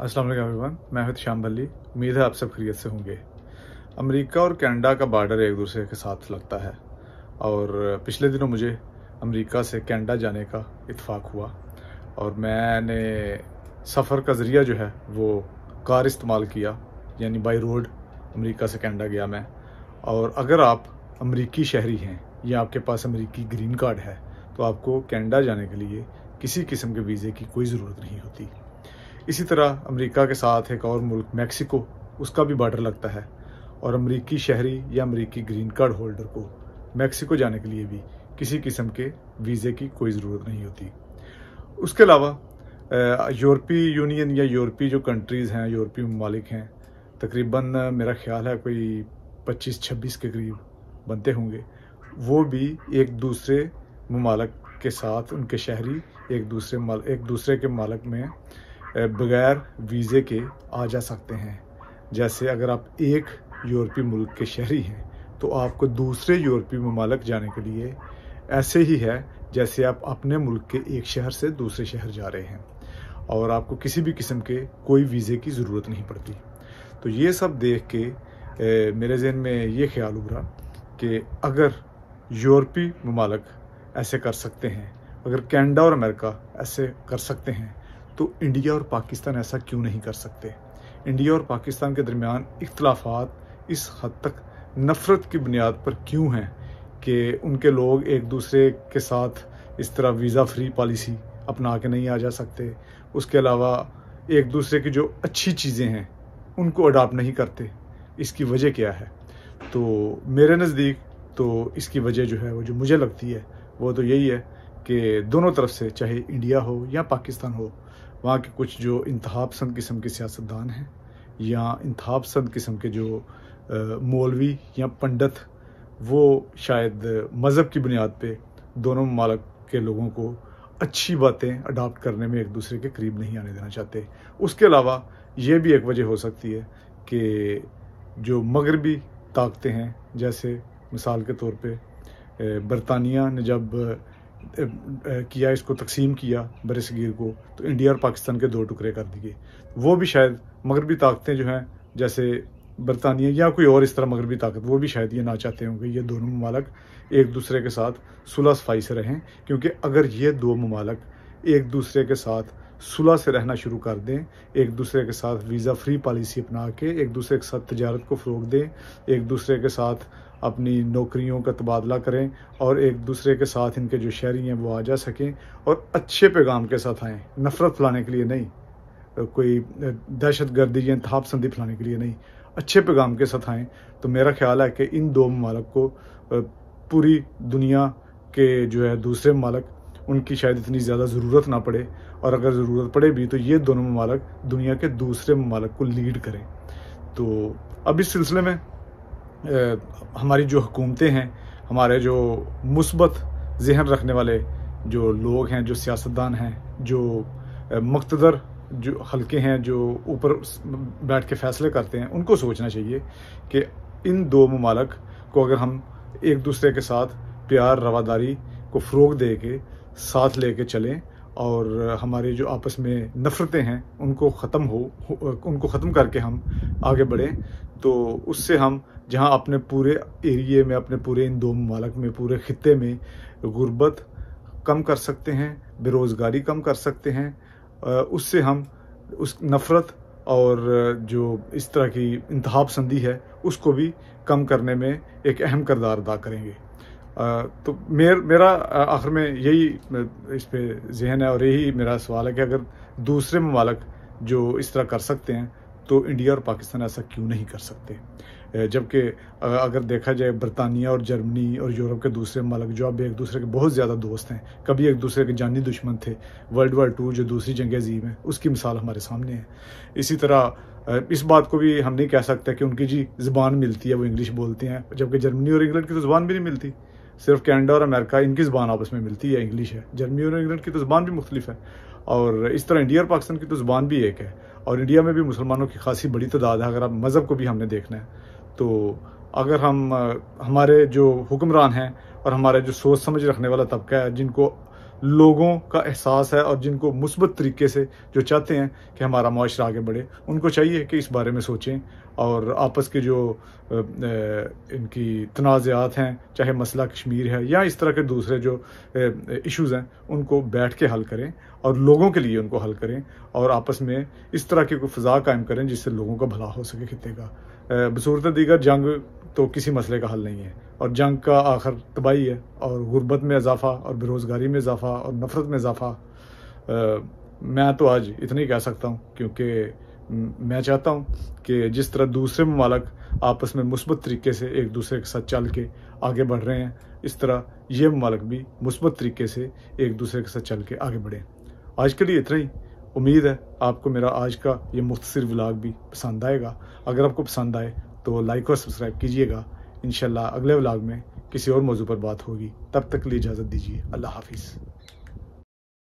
अस्सलाम वालेकुम एवरीवन मैं हूं श्याम बल्ली उम्मीद है आप सब खरीत से होंगे अमेरिका और कनाडा का बार्डर एक दूसरे के साथ लगता है और पिछले दिनों मुझे अमेरिका से कनाडा जाने का इतफाक़ हुआ और मैंने सफ़र का ज़रिया जो है वो कार इस्तेमाल किया यानी बाई रोड अमरीका से कैनेडा गया मैं और अगर आप अमरीकी शहरी हैं या आपके पास अमरीकी ग्रीन कार्ड है तो आपको कैनेडा जाने के लिए किसी किस्म के वीज़े की कोई ज़रूरत नहीं होती इसी तरह अमेरिका के साथ एक और मुल्क मैक्सिको उसका भी बॉर्डर लगता है और अमेरिकी शहरी या अमेरिकी ग्रीन कार्ड होल्डर को मैक्सिको जाने के लिए भी किसी किस्म के वीज़े की कोई ज़रूरत नहीं होती उसके अलावा यूरोपीय यूनियन या यूरोपीय जो कंट्रीज़ हैं यूरोपीय ममालिक हैं तकरीबन मेरा ख्याल है कोई 25-26 के करीब बनते होंगे वो भी एक दूसरे ममालक के साथ उनके शहरी एक दूसरे एक दूसरे के मालक में बगैर वीज़े के आ जा सकते हैं जैसे अगर आप एक यूरोपीय मुल्क के शहरी हैं तो आपको दूसरे यूरोपीय ममालक जाने के लिए ऐसे ही है जैसे आप अपने मुल्क के एक शहर से दूसरे शहर जा रहे हैं और आपको किसी भी किस्म के कोई वीज़े की ज़रूरत नहीं पड़ती तो ये सब देख के ए, मेरे जहन में ये ख्याल उभरा कि अगर यूरोपी ममालक ऐसे कर सकते हैं अगर कैनेडा और अमेरिका ऐसे कर सकते हैं तो इंडिया और पाकिस्तान ऐसा क्यों नहीं कर सकते इंडिया और पाकिस्तान के दरमियान इख्लाफात इस हद तक नफ़रत की बुनियाद पर क्यों हैं कि उनके लोग एक दूसरे के साथ इस तरह वीज़ा फ्री पॉलिसी अपना के नहीं आ जा सकते उसके अलावा एक दूसरे की जो अच्छी चीज़ें हैं उनको अडाप्ट नहीं करते इसकी वजह क्या है तो मेरे नज़दीक तो इसकी वजह जो है वो जो मुझे लगती है वो तो यही है कि दोनों तरफ से चाहे इंडिया हो या पाकिस्तान हो वहाँ के कुछ जो इंतहा पसंद किस्म के सियासतदान हैं या इंतहा पसंद किस्म के जो मौलवी या पंडित वो शायद मज़हब की बुनियाद पर दोनों ममालक के लोगों को अच्छी बातें अडाप्ट करने में एक दूसरे के करीब नहीं आने देना चाहते उसके अलावा ये भी एक वजह हो सकती है कि जो मगरबी ताकतें हैं जैसे मिसाल के तौर पे बरतानिया ने जब किया इसको तकसीम किया बर सगीर को तो इंडिया और पाकिस्तान के दो टुकड़े कर दिए वो भी शायद मगरबी ताकतें जो हैं जैसे बरतानिया या कोई और इस तरह मगरबी ताकत वो भी शायद ये ना चाहते होंगे ये दोनों ममालक एक दूसरे के साथ सुलह सफाई से रहें क्योंकि अगर ये दो ममालक एक दूसरे के साथ सुलह से रहना शुरू कर दें एक दूसरे के साथ वीज़ा फ्री पॉलिसी अपना के एक दूसरे के साथ तजारत को फ़रोग दें एक दूसरे के साथ अपनी नौकरियों का तबादला करें और एक दूसरे के साथ इनके जो शहरी हैं वो आ जा सकें और अच्छे पैगाम के साथ आएँ नफ़रत फैलाने के लिए नहीं कोई दहशत गर्दी या थाप संधि फैलाने के लिए नहीं अच्छे पैगाम के साथ आएँ तो मेरा ख्याल है कि इन दो ममालक को पूरी दुनिया के जो है दूसरे ममालक उनकी शायद इतनी ज़्यादा ज़रूरत ना पड़े और अगर ज़रूरत पड़े भी तो ये दोनों ममालक दुनिया के दूसरे ममालक को लीड करें तो अब इस सिलसिले में हमारी जो हुकूमतें हैं हमारे जो मुसबत जहन रखने वाले जो लोग हैं जो सियासतदान हैं जो मकतदर जो हल्के हैं जो ऊपर बैठ के फैसले करते हैं उनको सोचना चाहिए कि इन दो ममालक को अगर हम एक दूसरे के साथ प्यार रवादारी को फ़रोग दे के साथ ले कर चलें और हमारे जो आपस में नफ़रतें हैं उनको ख़त्म हो उनको ख़त्म करके हम आगे बढ़ें तो उससे हम जहां अपने पूरे एरिए में अपने पूरे इन दो ममालक में पूरे ख़त्े में गुर्बत कम कर सकते हैं बेरोज़गारी कम कर सकते हैं उससे हम उस नफ़रत और जो इस तरह की इंतहा संधि है उसको भी कम करने में एक अहम करदार अदा करेंगे तो मेर मेरा आखिर में यही इस पर जहन है और यही मेरा सवाल है कि अगर दूसरे ममालक जो इस तरह कर सकते हैं तो इंडिया और पाकिस्तान ऐसा क्यों नहीं कर सकते जबकि अगर देखा जाए बरतानिया और जर्मनी और यूरोप के दूसरे मलक जो अब एक दूसरे के बहुत ज़्यादा दोस्त हैं कभी एक दूसरे के जानी दुश्मन थे वर्ल्ड वार टू जो दूसरी जंग अजीब है उसकी मिसाल हमारे सामने है इसी तरह इस बात को भी हम नहीं कह सकते कि उनकी जी ज़बान मिलती है वो इंग्लिश बोलते हैं जबकि जर्मनी और इंग्लैंड की तो ज़बान भी नहीं मिलती सिर्फ कैनेडा और अमेरिका इनकी ज़बान आपस में मिलती है इंग्लिश है जर्मनी और इंग्लैंड की तो ज़बान भी मुख्तलिफ है और इस तरह इंडिया और पाकिस्तान की तो ज़बान भी एक है और इंडिया में भी मुसलमानों की खासी बड़ी तादाद है अगर आप मज़हब को भी हमने देखना है तो अगर हम हमारे जो हुक्मरान हैं और हमारे जो सोच समझ रखने वाला तबका है जिनको लोगों का एहसास है और जिनको मुस्बत तरीके से जो चाहते हैं कि हमारा माशरा आगे बढ़े उनको चाहिए कि इस बारे में सोचें और आपस के जो इनकी तनाज़ात हैं चाहे मसला कश्मीर है या इस तरह के दूसरे जो इश्यूज़ हैं उनको बैठ के हल करें और लोगों के लिए उनको हल करें और आपस में इस तरह की कोई फ़जा कायम करें जिससे लोगों का भला हो सके खत्े का बसूरत दीगर जंग तो किसी मसले का हल नहीं है और जंग का आखिर तबाही है और गुरबत में इजाफ़ा और बेरोज़गारी में इजाफ़ा और नफ़रत में इजाफ़ा मैं तो आज इतना ही कह सकता हूँ क्योंकि मैं चाहता हूँ कि जिस तरह दूसरे ममालक आपस में मुस्बत तरीके से एक दूसरे के साथ चल के आगे बढ़ रहे हैं इस तरह ये ममालक भी मुस्बत तरीके से एक दूसरे के साथ चल के आगे बढ़ें आज के लिए इतना ही उम्मीद है आपको मेरा आज का ये मुख्तर व्लाग भी पसंद आएगा अगर आपको पसंद आए तो लाइक और सब्सक्राइब कीजिएगा इन अगले व्लाग में किसी और मौजू पर बात होगी तब तक के लिए इजाज़त दीजिए अल्लाह हाफिज़